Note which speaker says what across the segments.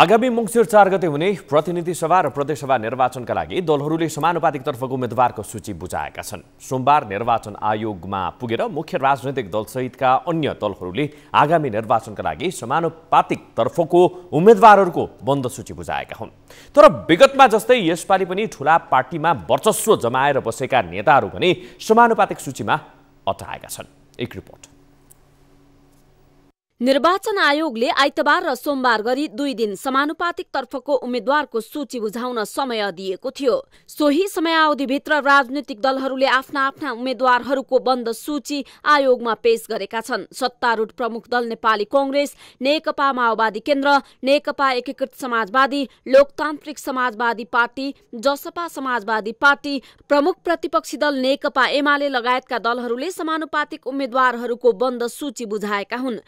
Speaker 1: आगामी मुङ्सिर चार गते हुने प्रतिनिधि सभा र प्रदेशसभा निर्वाचनका लागि दलहरूले समानुपातिकतर्फको उम्मेद्वारको सूची बुझाएका छन् सोमबार निर्वाचन आयोगमा पुगेर मुख्य राजनैतिक दलसहितका अन्य दलहरूले आगामी निर्वाचनका लागि समानुपातिक तर्फको उम्मेद्वारहरूको बन्द सूची बुझाएका हुन् तर विगतमा जस्तै यसपालि पनि ठुला पार्टीमा वर्चस्व जमाएर बसेका नेताहरू भने समानुपातिक सूचीमा अटाएका छन् एक रिपोर्ट निर्वाचन आयोगले आइतबार र सोमबार गरी दुई दिन समानुपातिक तर्फको उम्मेद्वारको सूची बुझाउन समय दिएको थियो सोही समयावधिभित्र राजनैतिक दलहरूले आफ्ना आफ्ना उम्मेद्वारहरूको बन्द सूची आयोगमा पेश गरेका छन् सत्तारूढ प्रमुख दल नेपाली कंग्रेस नेकपा माओवादी केन्द्र नेकपा एकीकृत समाजवादी लोकतान्त्रिक समाजवादी पार्टी जसपा समाजवादी पार्टी प्रमुख प्रतिपक्षी दल नेकपा एमाले लगायतका दलहरूले समानुपातिक उम्मेद्वारहरूको बन्द सूची बुझाएका हुन्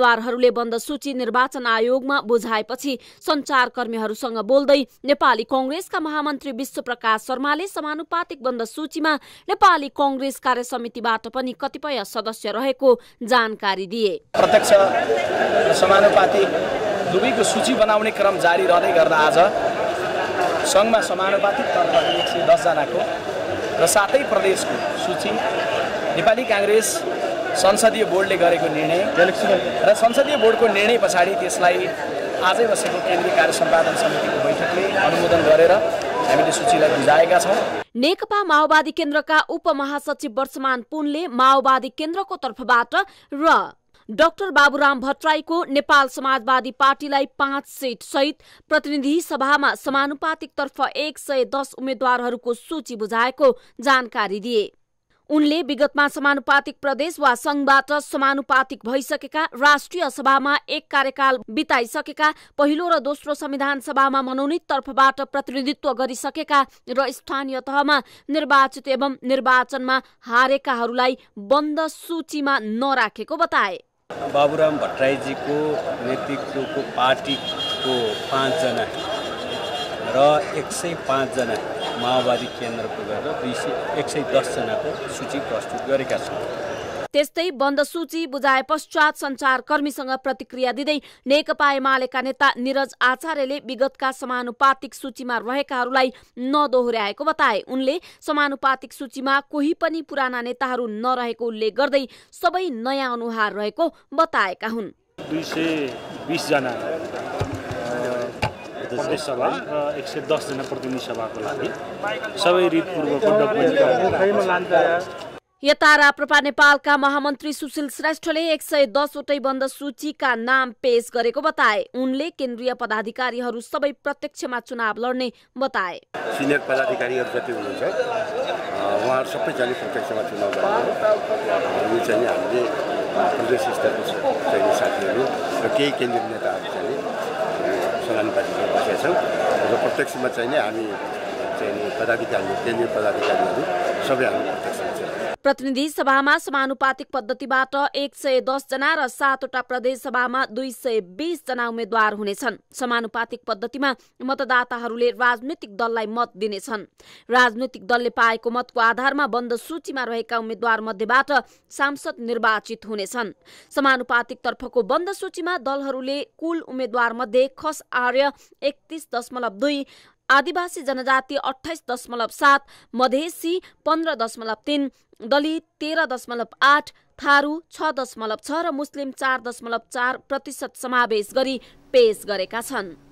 Speaker 1: उम्मेद्वारहरूले बन्द सूची निर्वाचन आयोगमा बुझाएपछि सञ्चारकर्मीहरूसँग बोल्दै नेपाली कंग्रेसका महामन्त्री विश्वप्रकाश शर्माले समानुपातिक बन्द सूचीमा नेपाली कंग्रेस कार्य समितिबाट पनि कतिपय सदस्य रहेको जानकारी दिए प्रत्यक्ष समानुपातिक दुवैको सूची बनाउने क्रम जारी रहँदै गर्दा आज सङ्घमा समानुपातिक तर्फ एक सय दसजनाको र साथै प्रदेशको सूची नेपाली काङ्ग्रेस संसदीय बोर्डले गरेको निर्णय र संसदीय बोर्डको निर्णय पछाडि त्यसलाई आजै बसेको केन्द्रीय कार्य सम्पादन समितिको बैठकले अनुमोदन गरेर हामीले सूचीलाई बुझाएका छौँ नेकपा माओवादी केन्द्रका उपमहासचिव वर्षमान पुनले माओवादी केन्द्रको तर्फबाट र डाक्टर बाबुराम भट्टराईको नेपाल समाजवादी पार्टीलाई पाँच सीट सहित प्रतिनिधि सभामा तर्फ एक सय दस उम्मेद्वारहरूको सूची बुझाएको जानकारी दिए उनले विगतमा समानुपातिक प्रदेश वा संघबाट समानुपातिक भइसकेका राष्ट्रिय सभामा एक कार्यकाल बिताइसकेका पहिलो र दोस्रो संविधान सभामा मनोनित तर्फबाट प्रतिनिधित्व गरिसकेका र स्थानीय तहमा निर्वाचित एवं निर्वाचनमा हारेकाहरूलाई बन्द सूचीमा नराखेको बताए बाबुराम भट्टराईजीको नेतृत्वको पार्टीको पाँचजना र एक सय पाँचजना माओवादी केन्द्रको गरेर दुई सय एक सय दसजनाको सूची प्रस्तुत गरेका छौँ त्यस्तै बन्द सूची बुझाए पश्चात सञ्चारकर्मीसँग प्रतिक्रिया दिँदै नेकपा एमालेका नेता निरज आचार्यले विगतका समानुपातिक सूचीमा रहेकाहरूलाई नदोहोर्याएको बताए उनले समानुपातिक सूचीमा कोही पनि पुराना नेताहरू नरहेको उल्लेख गर्दै सबै नयाँ अनुहार रहेको बताएका हुन् दुई सय प्रदेश सभा र एक सय दसजना प्रतिनिधि सभाको लागि सबै रितपूर्वको डकुमेन्ट यता राप्रपा नेपालका महामन्त्री सुशील श्रेष्ठले एक सय दसवटै बन्द सूचीका नाम पेश गरेको बताए उनले केन्द्रीय पदाधिकारीहरू सबै प्रत्यक्षमा चुनाव लड्ने बताए सिनियर पदाधिकारीहरू जति हुनुहुन्छ उहाँहरू सबैजना प्रत्यक्षमा चुनाव लड्ने चाहिँ हामीले प्रदेश स्तरको साथीहरू र केही केन्द्रीय नेताहरू चाहिँ छौँ र प्रत्यक्षमा चाहिँ नै हामी चाहिँ पदाधिकारीहरू केन्द्रीय पदाधिकारीहरू सबै प्रतिनिधि सभामा समानुपातिक पद्धतिबाट एक सय दसजना र सातवटा सभामा दुई सय बिसजना उम्मेद्वार हुनेछन् समानुपातिक पद्धतिमा मतदाताहरूले राजनैतिक दललाई मत दिनेछन् राजनैतिक दलले पाएको मतको आधारमा बन्द सूचीमा रहेका उम्मेद्वार मध्येबाट सांसद निर्वाचित हुनेछन् समानुपातिक तर्फको बन्द सूचीमा दलहरूले कुल उम्मेद्वार मध्ये खस आर्य एकतिस दशमलव दुई आदिवासी जनजाति अठाइस दशमलव सात मधेसी पन्ध्र दशमलव तिन दलित तेह्र दशमलव आठ थारू छ दशमलव छ र मुस्लिम चार दशमलव चार प्रतिशत समावेश गरी पेश गरेका छन्